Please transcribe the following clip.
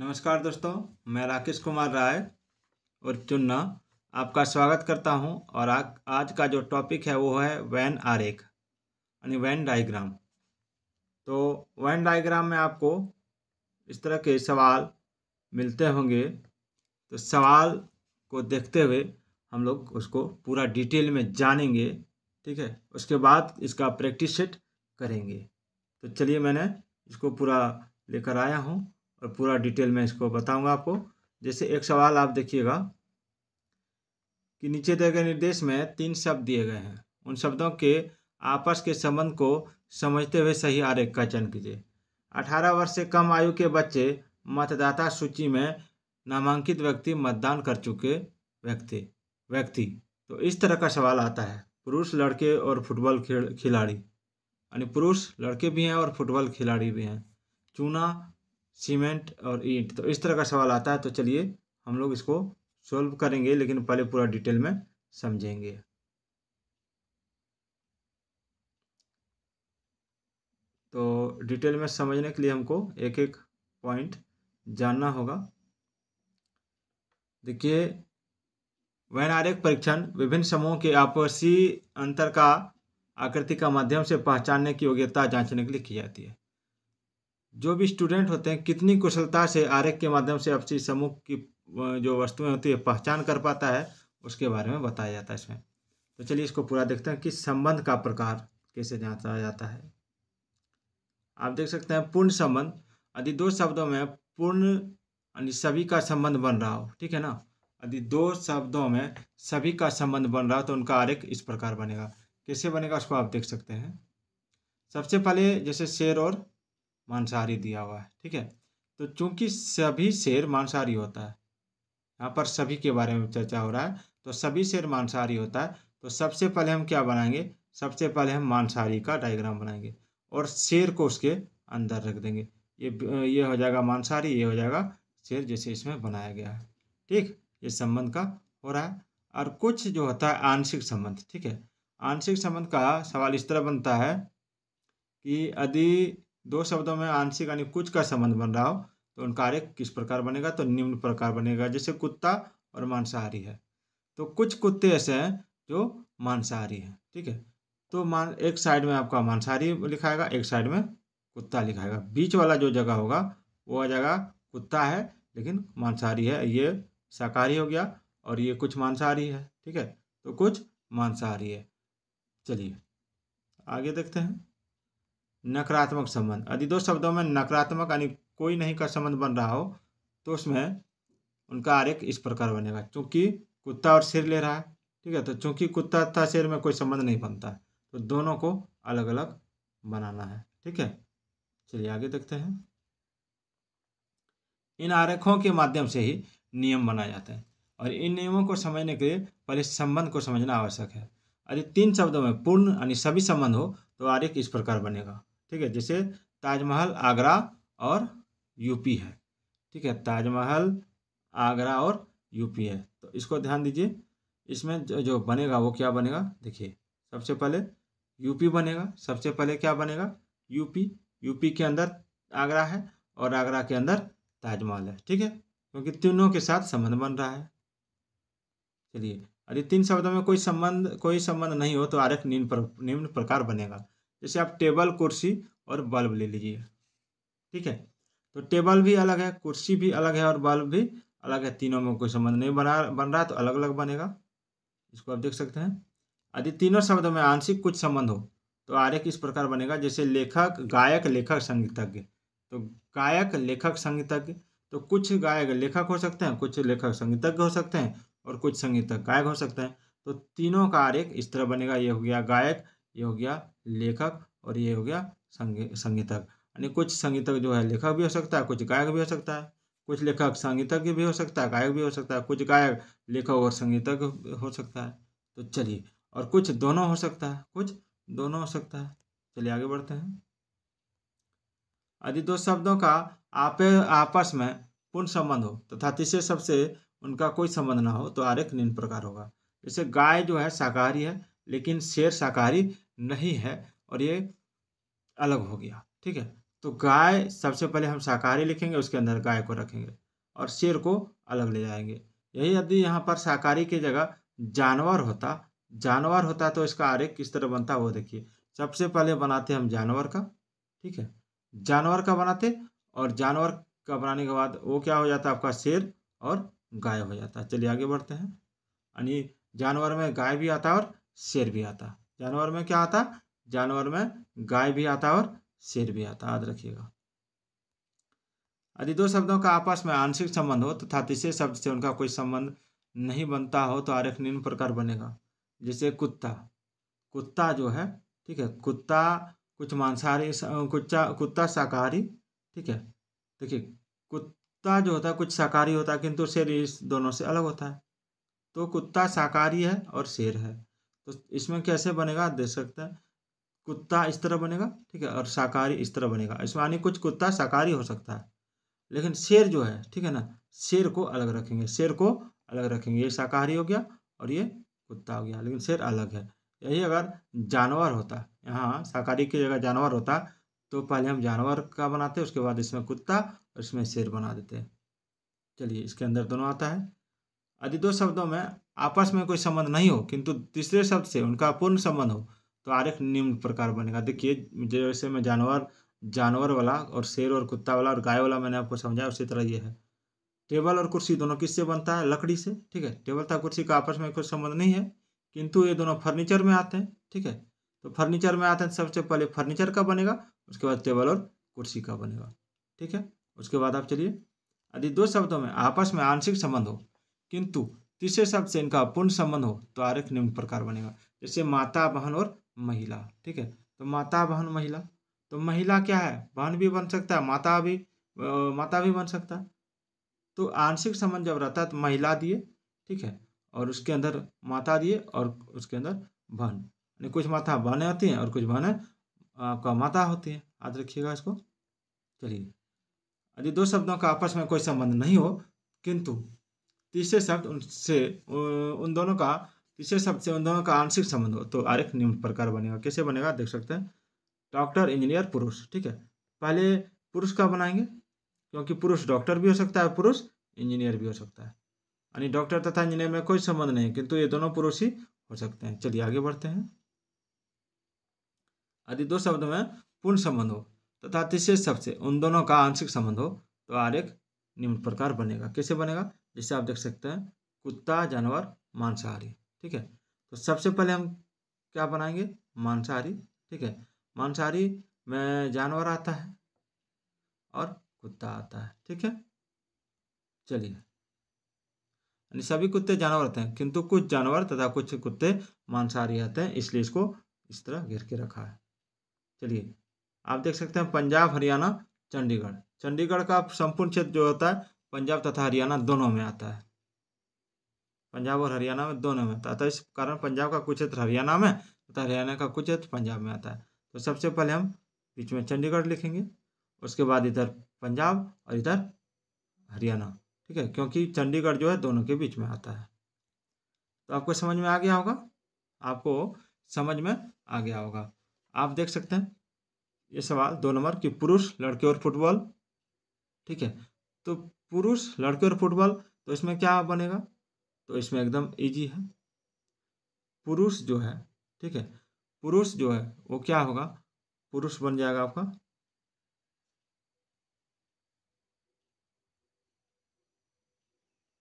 नमस्कार दोस्तों मैं राकेश कुमार राय और चुन्ना आपका स्वागत करता हूं और आ, आज का जो टॉपिक है वो है वैन आरेख यानी वैन डायग्राम तो वैन डायग्राम में आपको इस तरह के सवाल मिलते होंगे तो सवाल को देखते हुए हम लोग उसको पूरा डिटेल में जानेंगे ठीक है उसके बाद इसका प्रैक्टिस सेट करेंगे तो चलिए मैंने इसको पूरा लेकर आया हूँ और पूरा डिटेल में इसको बताऊंगा आपको जैसे एक सवाल आप देखिएगा कि नीचे दिए गए निर्देश में तीन शब्द दिए गए हैं उन शब्दों के आपस के संबंध को समझते हुए सही आरेख का चयन कीजिए अठारह वर्ष से कम आयु के बच्चे मतदाता सूची में नामांकित व्यक्ति मतदान कर चुके व्यक्ति व्यक्ति तो इस तरह का सवाल आता है पुरुष लड़के और फुटबॉल खिलाड़ी यानी पुरुष लड़के भी हैं और फुटबॉल खिलाड़ी भी हैं चुना सीमेंट और ईंट तो इस तरह का सवाल आता है तो चलिए हम लोग इसको सॉल्व करेंगे लेकिन पहले पूरा डिटेल में समझेंगे तो डिटेल में समझने के लिए हमको एक एक पॉइंट जानना होगा देखिए वैन परीक्षण विभिन्न समूहों के आपसी अंतर का आकृति का माध्यम से पहचानने की योग्यता जांचने के लिए की जाती है जो भी स्टूडेंट होते हैं कितनी कुशलता से आरेख के माध्यम से अपसी समूह की जो वस्तुएं होती है पहचान कर पाता है उसके बारे में बताया जाता है इसमें तो चलिए इसको पूरा देखते हैं कि संबंध का प्रकार कैसे जाना जाता है आप देख सकते हैं पूर्ण संबंध यदि दो शब्दों में पूर्ण यानी सभी का संबंध बन रहा हो ठीक है ना यदि दो शब्दों में सभी का संबंध बन रहा हो तो उनका आरेख इस प्रकार बनेगा कैसे बनेगा उसको आप देख सकते हैं सबसे पहले जैसे शेर और मांसाहारी दिया हुआ है ठीक है तो चूंकि सभी शेर मांसाहारी होता है यहाँ पर सभी के बारे में चर्चा हो रहा है तो सभी शेर मांसाहारी होता है तो सबसे पहले हम क्या बनाएंगे सबसे पहले हम मांसाहारी का डायग्राम बनाएंगे और शेर को उसके अंदर रख देंगे ये ये हो जाएगा मांसाहारी ये हो जाएगा शेर जैसे इसमें बनाया गया है ठीक ये संबंध का हो रहा है और कुछ जो होता है आंशिक संबंध ठीक है आंशिक संबंध का सवाल इस तरह बनता है कि यदि दो शब्दों में आंशिक यानी कुछ का संबंध बन रहा हो तो उनका आर्य किस प्रकार बनेगा तो निम्न प्रकार बनेगा जैसे कुत्ता और मांसाहारी है तो कुछ कुत्ते ऐसे हैं जो मांसाहारी हैं ठीक है तो मान एक साइड में आपका मांसाहारी लिखाएगा एक साइड में कुत्ता लिखाएगा बीच वाला जो जगह होगा वो जगह कुत्ता है लेकिन मांसाहारी है ये शाकाहारी हो गया और ये कुछ मांसाहारी है ठीक है तो कुछ मांसाहारी है चलिए आगे देखते हैं नकारात्मक संबंध यदि दो शब्दों में नकारात्मक यानी कोई नहीं का संबंध बन रहा हो तो उसमें उनका आरेख इस प्रकार बनेगा चूंकि कुत्ता और शेर ले रहा है ठीक है तो चूंकि कुत्ता तथा शेर में कोई संबंध नहीं बनता है तो दोनों को अलग अलग बनाना है ठीक है चलिए आगे देखते हैं इन आरेखों के माध्यम से ही नियम बनाए जाते हैं और इन नियमों को समझने के लिए पहले संबंध को समझना आवश्यक है यदि तीन शब्दों में पूर्ण यानी सभी संबंध हो तो आरेख इस प्रकार बनेगा ठीक है जैसे ताजमहल आगरा और यूपी है ठीक है ताजमहल आगरा और यूपी है तो इसको ध्यान दीजिए इसमें जो, जो बनेगा वो क्या बनेगा देखिए सबसे पहले यूपी बनेगा सबसे पहले क्या बनेगा यूपी यूपी के अंदर आगरा है और आगरा के अंदर ताजमहल है ठीक है क्योंकि तीनों के साथ संबंध बन रहा है चलिए अरे तीन शब्दों में कोई संबंध कोई संबंध नहीं हो तो आर निम्न निम्न प्रकार बनेगा जैसे आप टेबल कुर्सी और बल्ब ले लीजिए ठीक है तो टेबल भी अलग है कुर्सी भी अलग है और बल्ब भी अलग है तीनों में कोई संबंध नहीं बना बन रहा तो अलग अलग बनेगा इसको आप देख सकते हैं यदि तीनों शब्दों में आंशिक कुछ संबंध हो तो आर्य किस प्रकार बनेगा जैसे लेखक गायक लेखक संगीतज्ञ तो गायक लेखक संगीतज्ञ तो कुछ गायक लेखक हो सकते हैं कुछ लेखक संगीतज्ञ हो सकते हैं और कुछ संगीतज्ञ गायक हो सकते हैं तो तीनों का आर्य इस तरह बनेगा ये हो गया गायक ये हो गया लेखक और ये हो गया संगी, संगीतक यानी कुछ संगीतक जो है लेखक भी हो सकता है कुछ गायक भी हो सकता है कुछ लेखक संगीतज्ञ भी हो सकता है गायक भी हो सकता है कुछ गायक लेखक और संगीतज्ञ हो सकता है तो चलिए और कुछ दोनों हो सकता है कुछ दोनों हो सकता है चलिए आगे बढ़ते हैं यदि दो शब्दों का आपे आपस में पूर्ण संबंध हो तथा तो तीसरे शब्द से उनका कोई संबंध ना हो तो आरेख निम्न प्रकार होगा जैसे गाय जो है शाकाहारी है लेकिन शेर शाकाहारी नहीं है और ये अलग हो गया ठीक है तो गाय सबसे पहले हम शाकाहारी लिखेंगे उसके अंदर गाय को रखेंगे और शेर को अलग ले जाएंगे यही यदि यहाँ पर शाकाहारी की जगह जानवर होता जानवर होता तो इसका आरेख किस तरह बनता वो देखिए सबसे पहले बनाते हम जानवर का ठीक है जानवर का बनाते और जानवर का बनाने के बाद वो क्या हो जाता आपका शेर और गाय हो जाता चलिए आगे बढ़ते हैं यानी जानवर में गाय भी आता और शेर भी आता जानवर में क्या आता जानवर में गाय भी आता और शेर भी आता याद रखिएगा यदि दो शब्दों का आपस में आंशिक संबंध हो तथा तो तीसरे शब्द से उनका कोई संबंध नहीं बनता हो तो आरेख निम्न प्रकार बनेगा जैसे कुत्ता कुत्ता जो है ठीक है कुत्ता कुछ मांसाहारी कुत्ता कुत्ता शाकाहारी ठीक है देखिए कुत्ता जो होता है कुछ शाकाहारी होता है किंतु शेर इस दोनों से अलग होता है तो कुत्ता शाकाहारी है और शेर है तो इसमें कैसे बनेगा आप देख सकते हैं कुत्ता इस तरह बनेगा ठीक है और शाकाहारी इस तरह बनेगा इसमें यानी कुछ कुत्ता शाकाहारी हो सकता है लेकिन शेर जो है ठीक है ना शेर को अलग रखेंगे शेर को अलग रखेंगे ये शाकाहारी हो गया और ये कुत्ता हो गया लेकिन शेर अलग है यही अगर जानवर होता यहाँ शाकाहारी की जगह जानवर होता तो पहले हम जानवर का बनाते उसके बाद इसमें कुत्ता और इसमें शेर बना देते हैं चलिए इसके अंदर दोनों आता है यदि दो शब्दों में आपस में कोई संबंध नहीं हो किंतु तीसरे शब्द से उनका पूर्ण संबंध हो तो आरेख निम्न प्रकार बनेगा देखिए जैसे मैं जानवर जानवर वाला और शेर और कुत्ता वाला और गाय वाला मैंने आपको समझाया उसी तरह ये है टेबल और कुर्सी दोनों किससे बनता है लकड़ी से ठीक है टेबल तथा कुर्सी का आपस में कोई संबंध नहीं है किंतु ये दोनों फर्नीचर में आते हैं ठीक है तो फर्नीचर में आते हैं सबसे पहले फर्नीचर का बनेगा उसके बाद टेबल और कुर्सी का बनेगा ठीक है उसके बाद आप चलिए यदि दो शब्दों में आपस में आंशिक संबंध हो किंतु तीसरे शब्द से इनका पूर्ण संबंध हो तो आरेख निम्न प्रकार बनेगा जैसे माता बहन और महिला ठीक है तो माता बहन महिला तो महिला क्या है बहन भी बन सकता है माता भी आ, माता भी बन सकता है तो आंशिक संबंध जब रहता है तो महिला दिए ठीक है और उसके अंदर माता दिए और उसके अंदर बहन यानी कुछ माता बहने होती हैं और कुछ बहने आपका माता होती है याद रखिएगा इसको चलिए यदि दो शब्दों का आपस में कोई संबंध नहीं हो किंतु तीसरे शब्द उनसे उन दोनों का तीसरे शब्द से उन दोनों का आंशिक संबंध हो तो आरेख निम्न प्रकार बनेगा कैसे बनेगा देख सकते हैं डॉक्टर इंजीनियर पुरुष ठीक है पहले पुरुष का बनाएंगे क्योंकि पुरुष डॉक्टर भी हो सकता है पुरुष इंजीनियर भी हो सकता है यानी डॉक्टर तथा इंजीनियर में कोई संबंध नहीं किंतु ये दोनों पुरुष ही हो सकते हैं चलिए आगे बढ़ते हैं यदि दो शब्द में पूर्ण संबंध हो तथा तीसरे शब्द से उन दोनों का आंशिक संबंध हो तो आरेख निम्न प्रकार बनेगा कैसे बनेगा जिससे आप देख सकते हैं कुत्ता जानवर मांसाहारी ठीक है तो सबसे पहले हम क्या बनाएंगे मांसाहारी ठीक है मांसाहारी में जानवर आता है और कुत्ता आता है ठीक है चलिए यानी सभी कुत्ते जानवर होते हैं किंतु कुछ जानवर तथा कुछ कुत्ते मांसाहारी आते हैं इसलिए इसको इस तरह घेर के रखा है चलिए आप देख सकते हैं पंजाब हरियाणा चंडीगढ़ चंडीगढ़ का संपूर्ण क्षेत्र जो होता है पंजाब तथा हरियाणा दोनों में आता है पंजाब और हरियाणा में दोनों में आता है तो इस कारण पंजाब का कुछ क्षेत्र हरियाणा में तथा हरियाणा का कुछ क्षेत्र पंजाब में आता है तो सबसे पहले हम बीच में चंडीगढ़ लिखेंगे उसके बाद इधर पंजाब और इधर हरियाणा ठीक है क्योंकि चंडीगढ़ जो है दोनों के बीच में आता है तो आपको समझ में आ गया होगा आपको समझ में आ गया होगा आप देख सकते हैं ये सवाल दो नंबर कि पुरुष लड़के और फुटबॉल ठीक है तो पुरुष लड़के और फुटबॉल तो इसमें क्या बनेगा तो इसमें एकदम इजी है पुरुष जो है ठीक है पुरुष जो है वो क्या होगा पुरुष बन जाएगा आपका